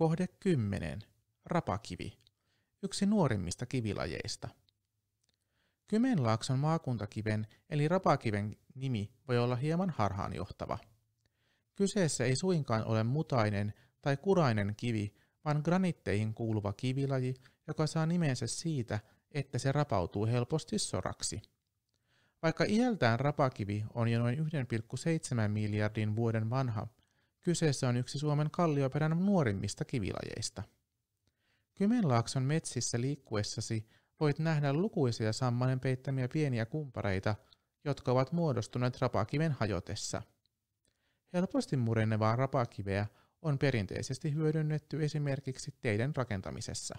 Kohde 10. Rapakivi. Yksi nuorimmista kivilajeista. Kymenlaakson maakuntakiven eli rapakiven nimi voi olla hieman harhaanjohtava. Kyseessä ei suinkaan ole mutainen tai kurainen kivi, vaan granitteihin kuuluva kivilaji, joka saa nimensä siitä, että se rapautuu helposti soraksi. Vaikka iältään rapakivi on jo noin 1,7 miljardin vuoden vanha, Kyseessä on yksi Suomen kallioperän nuorimmista kivilajeista. Kymenlaakson metsissä liikkuessasi voit nähdä lukuisia sammanen peittämiä pieniä kumpareita, jotka ovat muodostuneet rapakiven hajotessa. Helposti murennevaa rapakiveä on perinteisesti hyödynnetty esimerkiksi teiden rakentamisessa.